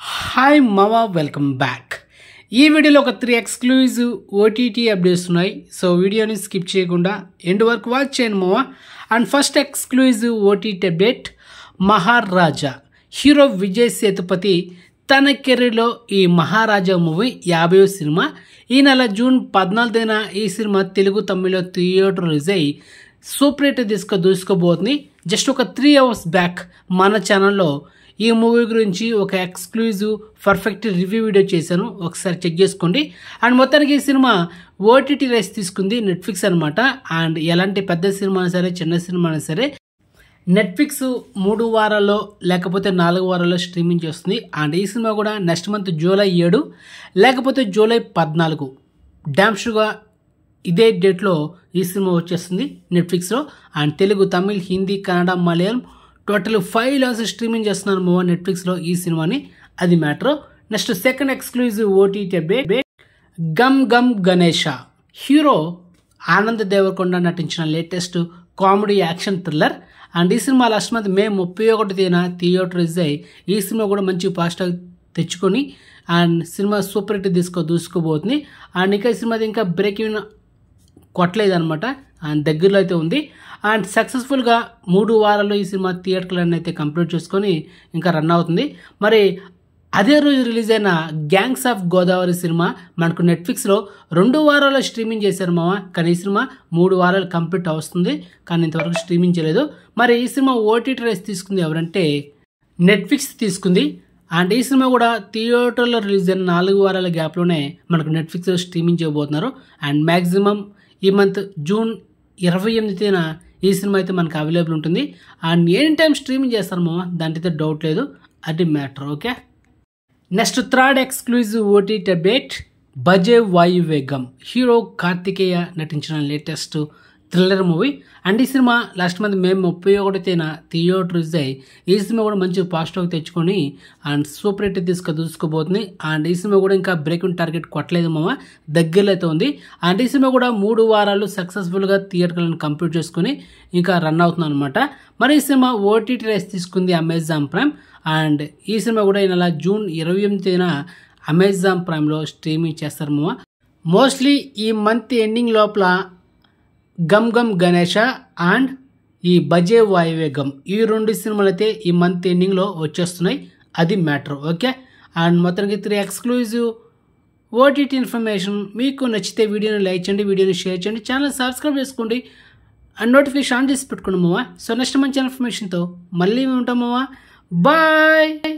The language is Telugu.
హాయ్ మావా వెల్కమ్ బ్యాక్ ఈ వీడియోలో ఒక త్రీ ఎక్స్క్లూజివ్ ఓటీటీ అప్డేట్స్ ఉన్నాయి సో వీడియోని స్కిప్ చేయకుండా ఎండ్ వరకు వాచ్ చేయండి మావా and first exclusive OTT update Maharaja hero Vijay Sethupathi తన కెరీర్లో ఈ మహారాజా మూవీ యాభై సినిమా ఈ నెల జూన్ పద్నాలుగున ఈ సినిమా తెలుగు తమిళ థియేటర్ రిలీజ్ అయ్యి సూపరేట్ హిట్ తీసుకు దూసుకోబోతుంది జస్ట్ ఒక త్రీ అవర్స్ బ్యాక్ మన ఛానల్లో ఈ మూవీ గురించి ఒక ఎక్స్క్లూజివ్ పర్ఫెక్ట్ రివ్యూ వీడియో చేశాను ఒకసారి చెక్ చేసుకోండి అండ్ మొత్తానికి ఈ సినిమా ఓటీటీ రైస్ తీసుకుంది నెట్ఫ్లిక్స్ అనమాట అండ్ ఎలాంటి పెద్ద సినిమా సరే చిన్న సినిమా అయినా సరే నెట్ఫ్లిక్స్ మూడు వారాల్లో లేకపోతే నాలుగు వారాల్లో స్ట్రీమింగ్ చేస్తుంది అండ్ ఈ సినిమా కూడా నెక్స్ట్ మంత్ జూలై ఏడు లేకపోతే జూలై పద్నాలుగు డ్యామ్ ఇదే డేట్లో ఈ సినిమా వచ్చేస్తుంది నెట్ఫ్లిక్స్లో and Telugu Tamil Hindi Kannada Malayalam total five లాస్ స్ట్రీమింగ్ చేస్తున్నారు మూవా నెట్ఫ్లిక్స్లో ఈ సినిమాని అది matter next second exclusive OTT అబ్బే గమ్ గమ్ గణేష హీరో ఆనంద్ దేవరకొండ నటించిన latest comedy action thriller and ఈ సినిమా లాస్ట్ మంత్ మే ముప్పై ఒకటి తేదీన థియేటరైజ్ అయ్యి ఈ సినిమా కూడా మంచి పాజిటివ్ తెచ్చుకొని అండ్ సినిమా సూపర్ హిట్ తీసుకో దూసుకోబోతుంది అండ్ ఇంకా ఈ సినిమా ఇంకా బ్రేక్ ఈవెన్ అనమాట అండ్ దగ్గరలో అయితే ఉంది అండ్ సక్సెస్ఫుల్గా మూడు వారాల్లో ఈ సినిమా థియేటర్లన్నీ అయితే కంప్లీట్ చేసుకొని ఇంకా రన్ అవుతుంది మరి అదే రోజు రిలీజ్ అయిన గ్యాంగ్స్ ఆఫ్ గోదావరి సినిమా మనకు నెట్ఫ్లిక్స్లో రెండు వారాల్లో స్ట్రీమింగ్ చేశారు మామ కానీ ఈ సినిమా మూడు వారాలు కంప్లీట్ అవుతుంది కానీ ఇంతవరకు స్ట్రీమింగ్ చేయలేదు మరి ఈ సినిమా ఓటీటీ రైస్ తీసుకుంది ఎవరంటే నెట్ఫ్లిక్స్ తీసుకుంది అండ్ ఈ సినిమా కూడా థియేటర్లో రిలీజ్ అయిన నాలుగు వారాల గ్యాప్లోనే మనకు నెట్ఫ్లిక్స్లో స్ట్రీమింగ్ చేయబోతున్నారు అండ్ మ్యాక్సిమం ఈ మంత్ జూన్ ఇరవై ఎనిమిదిన ఈ సినిమా అయితే మనకు అవైలబుల్ ఉంటుంది అండ్ ఎనీ టైం స్ట్రీమింగ్ చేస్తారమో దాంట్లో డౌట్ లేదు అది matter okay next third exclusive OTT update Bhaje Vaayu Vegam hero Kartikeya నటించిన లేటెస్ట్ థ్రిల్లర్ మూవీ అండ్ ఈ సినిమా లాస్ట్ మంత్ మే ముప్పై ఒకటి తేదీన థియేటర్ రిలీజ్ ఈ సినిమా కూడా మంచి పాజిటివ్ తెచ్చుకొని అండ్ సూపర్ హిట్ తీసుకు దూసుకోబోతుంది అండ్ ఈ సినిమా కూడా ఇంకా బ్రేక్ టార్గెట్ కొట్టలేదు మామ దగ్గరలో అయితే ఉంది అండ్ ఈ సినిమా కూడా మూడు వారాలు సక్సెస్ఫుల్గా థియేటర్లను కంప్లీట్ చేసుకుని ఇంకా రన్ అవుతుంది అనమాట మరి ఈ సినిమా ఓటీటీ రైస్ తీసుకుంది అమెజాన్ ప్రైమ్ అండ్ ఈ సినిమా కూడా ఈ నెల జూన్ ఇరవై ఎనిమిది తేదీన అమెజాన్ ప్రైమ్లో స్ట్రీమింగ్ చేస్తారు మామ మోస్ట్లీ ఈ మంత్ ఎండింగ్ లోపల గమ్ గమ్ గణేష అండ్ ఈ బజే వాయువే గమ్ ఈ రెండు సినిమాలు అయితే ఈ మంత్ ఎండింగ్లో వచ్చేస్తున్నాయి అది మ్యాటర్ ఓకే అండ్ మొత్తానికి త్రీ ఎక్స్క్లూజివ్ ఓటీటీ ఇన్ఫర్మేషన్ మీకు నచ్చితే వీడియోని లైక్ చేయండి వీడియోని షేర్ చేయండి ఛానల్ సబ్స్క్రైబ్ చేసుకోండి అండ్ నోటిఫికేషన్ ఆన్ చేసి పెట్టుకోండి మావా సో నెక్స్ట్ మంచి ఇన్ఫర్మేషన్తో మళ్ళీ ఉంటామమ్మా బాయ్